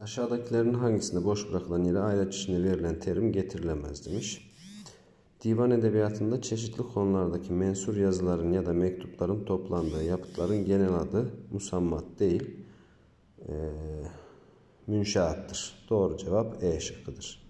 Aşağıdakilerin hangisinde boş bırakılan yere ayraç içinde verilen terim getirilemez demiş. Divan edebiyatında çeşitli konulardaki mensur yazıların ya da mektupların toplandığı yapıtların genel adı musammat değil, e, münşaattır. Doğru cevap E şıkkıdır.